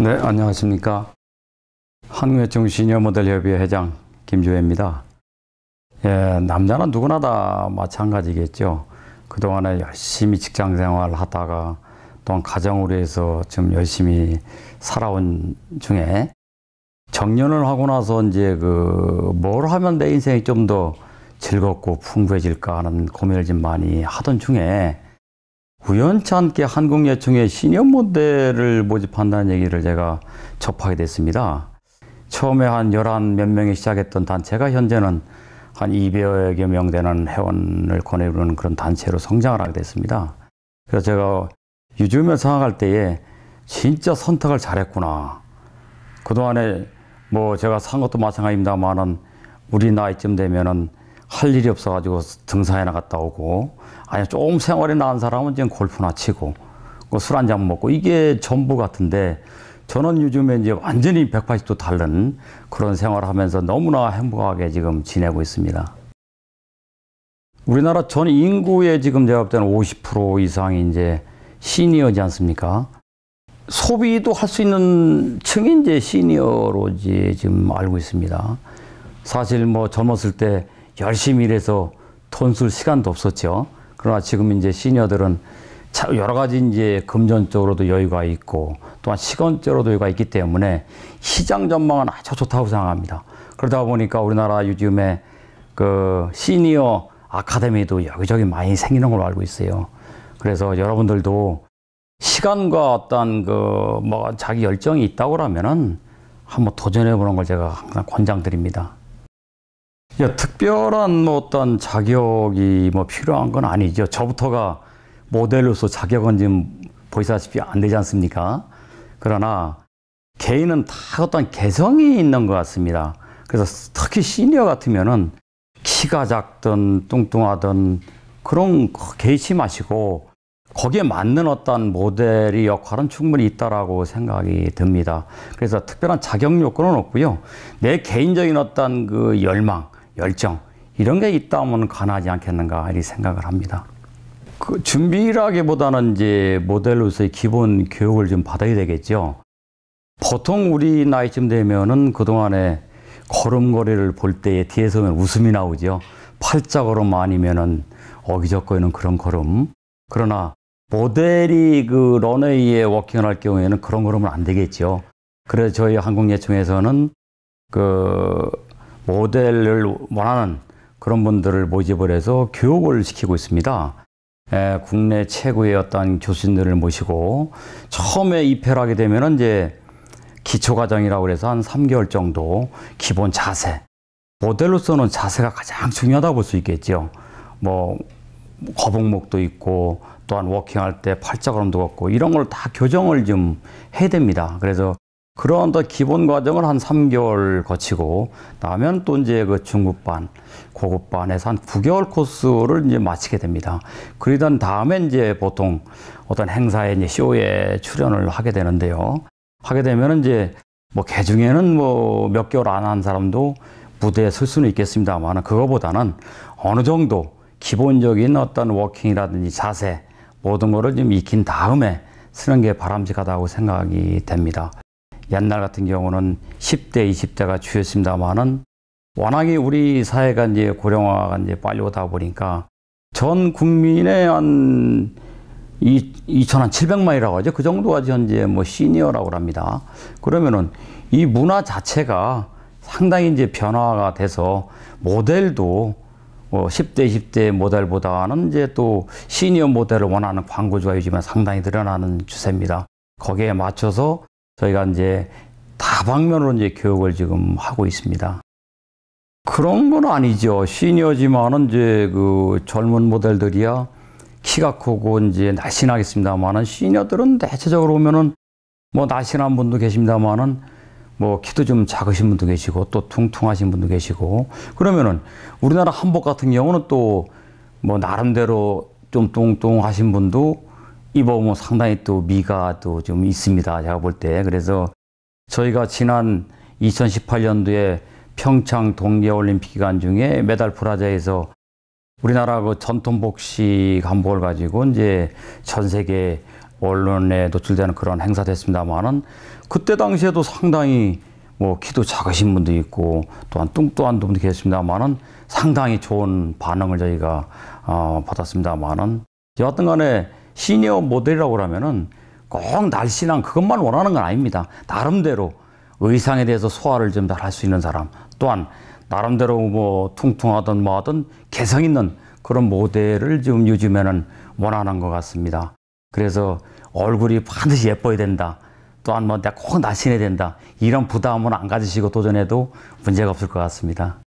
네, 안녕하십니까. 한국의 정신여 모델협의회 회장 김주혜입니다. 예, 남자는 누구나 다 마찬가지겠죠. 그동안에 열심히 직장 생활 하다가 또한 가정으로 해서 지금 열심히 살아온 중에 정년을 하고 나서 이제 그 뭘 하면 내 인생이 좀 더 즐겁고 풍부해질까 하는 고민을 좀 많이 하던 중에 우연치않게한국여총의신니어 모델을 모집한다는 얘기를 제가 접하게 됐습니다. 처음에 한 열한 몇 명이 시작했던 단체가 현재는 한 200여 명 되는 회원을 권해주는 그런 단체로 성장을 하게 됐습니다. 그래서 제가 요즘에 생각할 때에 진짜 선택을 잘했구나. 그동안에 뭐 제가 산 것도 마찬가지입니다만은 우리 나이쯤 되면은 할 일이 없어가지고 등산에 나갔다 오고 아니 조금 생활이 나은 사람은 지금 골프나 치고 뭐 술한잔 먹고 이게 전부 같은데 저는 요즘에 이제 완전히 180도 다른 그런 생활을 하면서 너무나 행복하게 지금 지내고 있습니다. 우리나라 전 인구의 지금 제가 볼 때는 50% 이상이 이제 시니어지 않습니까? 소비도 할 수 있는 층이 이제 시니어로 이제 지금 알고 있습니다. 사실 뭐 젊었을 때 열심히 일해서 돈 쓸 시간도 없었죠. 그러나 지금 이제 시니어들은 여러 가지 이제 금전적으로도 여유가 있고 또한 시간적으로도 여유가 있기 때문에 시장 전망은 아주 좋다고 생각합니다. 그러다 보니까 우리나라 요즘에 그 시니어 아카데미도 여기저기 많이 생기는 걸로 알고 있어요. 그래서 여러분들도 시간과 어떤 그 뭐 자기 열정이 있다고 하면은 한번 도전해 보는 걸 제가 항상 권장드립니다. 특별한 뭐 어떤 자격이 뭐 필요한 건 아니죠. 저부터가 모델로서 자격은 지금 보시다시피 안 되지 않습니까? 그러나 개인은 다 어떤 개성이 있는 것 같습니다. 그래서 특히 시니어 같으면은 키가 작든 뚱뚱하든 그런 개의치 마시고 거기에 맞는 어떤 모델의 역할은 충분히 있다라고 생각이 듭니다. 그래서 특별한 자격 요건은 없고요. 내 개인적인 어떤 그 열망, 열정 이런 게 있다면 가능하지 않겠는가 이 생각을 합니다. 그 준비라기보다는 이제 모델로서의 기본 교육을 좀 받아야 되겠죠. 보통 우리 나이쯤 되면은 그동안에 걸음걸이를 볼 때에 뒤에서 면 웃음이 나오죠. 팔자 걸음 아니면은 어기적거리는 그런 걸음. 그러나 모델이 그 런웨이에 워킹을 할 경우에는 그런 걸음은 안 되겠죠. 그래서 저희 한국예청에서는그 모델을 원하는 그런 분들을 모집을 해서 교육을 시키고 있습니다. 에, 예, 국내 최고의 어떤 교수님들을 모시고 처음에 입회를 하게 되면은 이제 기초과정이라고 그래서 한 3개월 정도 기본 자세 모델로서는 자세가 가장 중요하다고 볼 수 있겠죠. 뭐 거북목도 있고 또한 워킹할 때 팔자 걸음도 걷고 이런 걸 다 교정을 좀 해야 됩니다. 그래서 그런 또 기본 과정을 한 3개월 거치고 나면 또 이제 그 중급반, 고급반에서 한 9개월 코스를 이제 마치게 됩니다. 그러던 다음에 이제 보통 어떤 행사에 이제 쇼에 출연을 하게 되는데요. 하게 되면 이제 뭐 개중에는 뭐 몇 개월 안 한 사람도 무대에 설 수는 있겠습니다만 그거보다는 어느 정도 기본적인 어떤 워킹이라든지 자세 모든 거를 좀 익힌 다음에 쓰는 게 바람직하다고 생각이 됩니다. 옛날 같은 경우는 10대, 20대가 주였습니다만은 워낙에 우리 사회가 이제 고령화가 이제 빨리 오다 보니까 전 국민의 한 2,700만이라고 하죠. 그 정도가 현재 뭐 시니어라고 합니다. 그러면은 이 문화 자체가 상당히 이제 변화가 돼서 모델도 뭐 10대, 20대 모델보다는 이제 또 시니어 모델을 원하는 광고주가 요즘에 상당히 늘어나는 추세입니다. 거기에 맞춰서 저희가 이제 다방면으로 이제 교육을 지금 하고 있습니다. 그런 건 아니죠. 시니어지만은 이제 그 젊은 모델들이야 키가 크고 이제 날씬하겠습니다만은 시니어들은 대체적으로 보면은 뭐 날씬한 분도 계십니다만은 뭐 키도 좀 작으신 분도 계시고 또 퉁퉁하신 분도 계시고 그러면은 우리나라 한복 같은 경우는 또 뭐 나름대로 좀 뚱뚱하신 분도 입어보면 뭐 상당히 또 미가 또 좀 있습니다. 제가 볼 때. 그래서 저희가 지난 2018년도에 평창 동계올림픽 기간 중에 메달 프라자에서 우리나라 그 전통 복식 한복을 가지고 이제 전 세계 언론에 노출되는 그런 행사 됐습니다만은 그때 당시에도 상당히 뭐 키도 작으신 분도 있고 또한 뚱뚱한 분도 계십니다만은 상당히 좋은 반응을 저희가 어, 받았습니다만은 여하튼 간에 시니어 모델이라고 그러면은 꼭 날씬한 그것만 원하는 건 아닙니다. 나름대로 의상에 대해서 소화를 좀 잘 할 수 있는 사람, 또한 나름대로 뭐 퉁퉁하든 뭐하든 개성 있는 그런 모델을 지금 요즘에는 원하는 것 같습니다. 그래서 얼굴이 반드시 예뻐야 된다. 또한 뭐 내가 꼭 날씬해야 된다. 이런 부담은 안 가지시고 도전해도 문제가 없을 것 같습니다.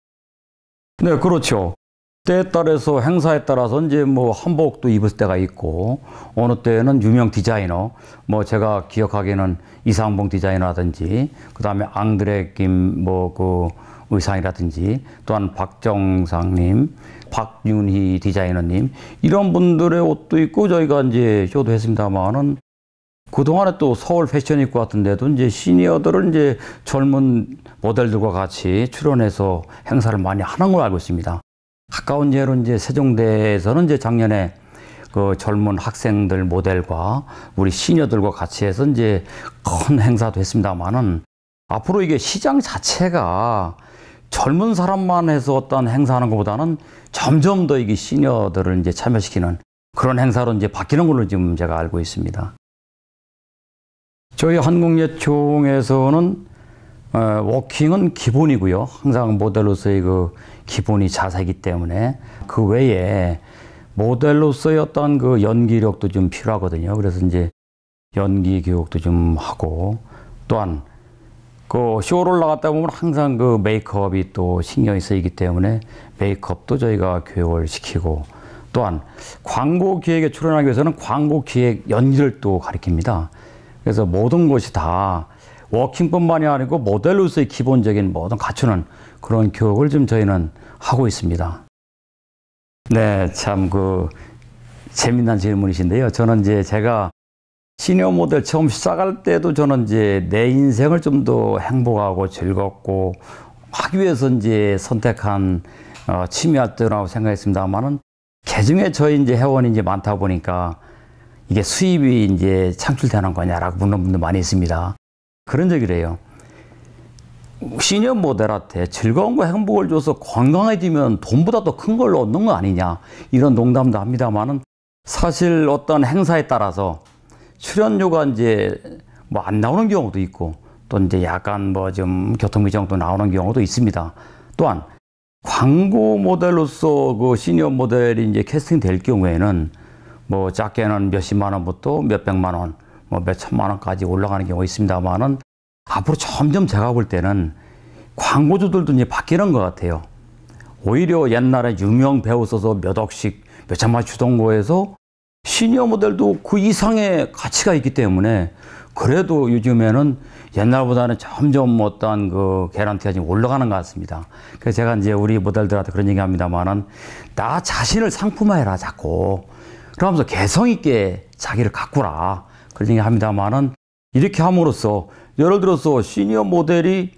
네, 그렇죠. 때에 따라서 행사에 따라서 이제 뭐 한복도 입을 때가 있고 어느 때는 유명 디자이너 뭐 제가 기억하기에는 이상봉 디자이너라든지 그다음에 앙드레 김 뭐 그 의상이라든지 또한 박정상님, 박윤희 디자이너님 이런 분들의 옷도 있고 저희가 이제 쇼도 했습니다만은 그동안에 또 서울 패션위크 같은 데도 이제 시니어들은 이제 젊은 모델들과 같이 출연해서 행사를 많이 하는 걸 알고 있습니다. 가까운 예로 이제 세종대에서는 이제 작년에 그 젊은 학생들 모델과 우리 시녀들과 같이 해서 이제 큰 행사도 했습니다만은 앞으로 이게 시장 자체가 젊은 사람만 해서 어떤 행사하는 것보다는 점점 더 이게 시녀들을 이제 참여시키는 그런 행사로 이제 바뀌는 걸로 지금 제가 알고 있습니다. 저희 한국예총에서는 어, 워킹은 기본이고요. 항상 모델로서의 그 기본이 자세이기 때문에 그 외에 모델로서의 어떤 그 연기력도 좀 필요하거든요. 그래서 이제 연기 교육도 좀 하고 또한 그 쇼를 나갔다 보면 항상 그 메이크업이 또 신경이 쓰이기 때문에 메이크업도 저희가 교육을 시키고 또한 광고 기획에 출연하기 위해서는 광고 기획 연기를 또 가리킵니다. 그래서 모든 것이 다 워킹뿐만이 아니고 모델로서의 기본적인 모든 갖추는 그런 교육을 좀 저희는 하고 있습니다. 네, 참 그 재미난 질문이신데요. 저는 이제 제가 시니어 모델 처음 시작할 때도 저는 이제 내 인생을 좀 더 행복하고 즐겁고 하기 위해서 이제 선택한 어, 취미 활동라고 생각했습니다만은 개중에 저희 이제 회원이 이제 많다 보니까 이게 수입이 이제 창출되는 거냐라고 묻는 분도 많이 있습니다. 그런 적이래요. 신니 모델한테 즐거움과 행복을 줘서 건강해지면 돈보다 더 큰 걸로 얻는 거 아니냐 이런 농담도 합니다만은 사실 어떤 행사에 따라서 출연료가 이제 뭐 안 나오는 경우도 있고 또 이제 약간 뭐 좀 교통비정도 나오는 경우도 있습니다. 또한 광고 모델로서 그신니 모델이 이제 캐스팅 될 경우에는 뭐 작게는 몇십만 원부터 몇백만 원 뭐몇 천만 원까지 올라가는 경우가 있습니다만은 앞으로 점점 제가 볼 때는 광고주들도 이제 바뀌는 것 같아요. 오히려 옛날에 유명 배우 써서 몇 억씩 몇 천만 주던 거에서 시니어 모델도 그 이상의 가치가 있기 때문에 그래도 요즘에는 옛날보다는 점점 어떤그 개런티가 지금 올라가는 것 같습니다. 그래서 제가 이제 우리 모델들한테 그런 얘기 합니다만은 나 자신을 상품화해라 자꾸. 그러면서 개성 있게 자기를 가꾸라. 글링합니다만은 이렇게 함으로써 예를 들어서 시니어 모델이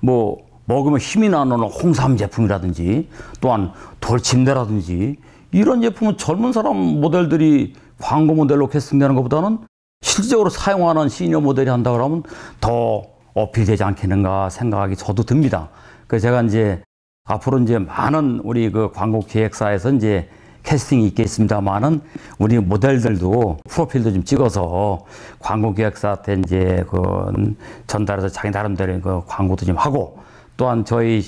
뭐 먹으면 힘이 나는 홍삼 제품이라든지 또한 돌침대라든지 이런 제품은 젊은 사람 모델들이 광고 모델로 캐스팅되는 것보다는 실질적으로 사용하는 시니어 모델이 한다 그러면 더 어필되지 않겠는가 생각이 저도 듭니다. 그래서 제가 이제 앞으로 이제 많은 우리 그 광고 기획사에서 이제 캐스팅이 있겠습니다만은 우리 모델들도 프로필도 좀 찍어서 광고 계약사한테 이제 그 전달해서 자기 나름대로 그 광고도 좀 하고 또한 저희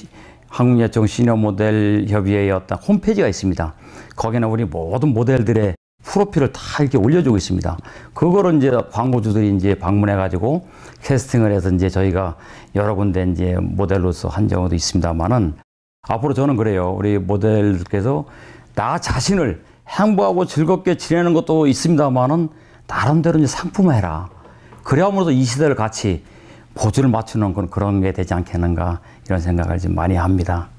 한국여총 시니어 모델 협의회의 어떤 홈페이지가 있습니다. 거기는 우리 모든 모델들의 프로필을 다 이렇게 올려주고 있습니다. 그거를 이제 광고주들이 이제 방문해가지고 캐스팅을 해서 이제 저희가 여러 군데 이제 모델로서 한 경우도 있습니다만은 앞으로 저는 그래요. 우리 모델께서 나 자신을 행복하고 즐겁게 지내는 것도 있습니다만은 나름대로 이제 상품화해라. 그래야으로써 이 시대를 같이 보조를 맞추는 그런 게 되지 않겠는가 이런 생각을 좀 많이 합니다.